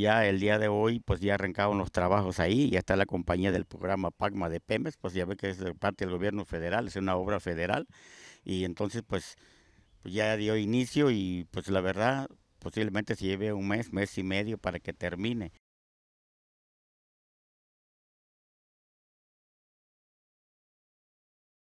ya el día de hoy, pues ya arrancaron los trabajos ahí, ya está la compañía del programa PACMA de PEMES, pues ya ve que es parte del gobierno federal, es una obra federal, y entonces pues, pues ya dio inicio y pues la verdad posiblemente se lleve un mes, mes y medio para que termine.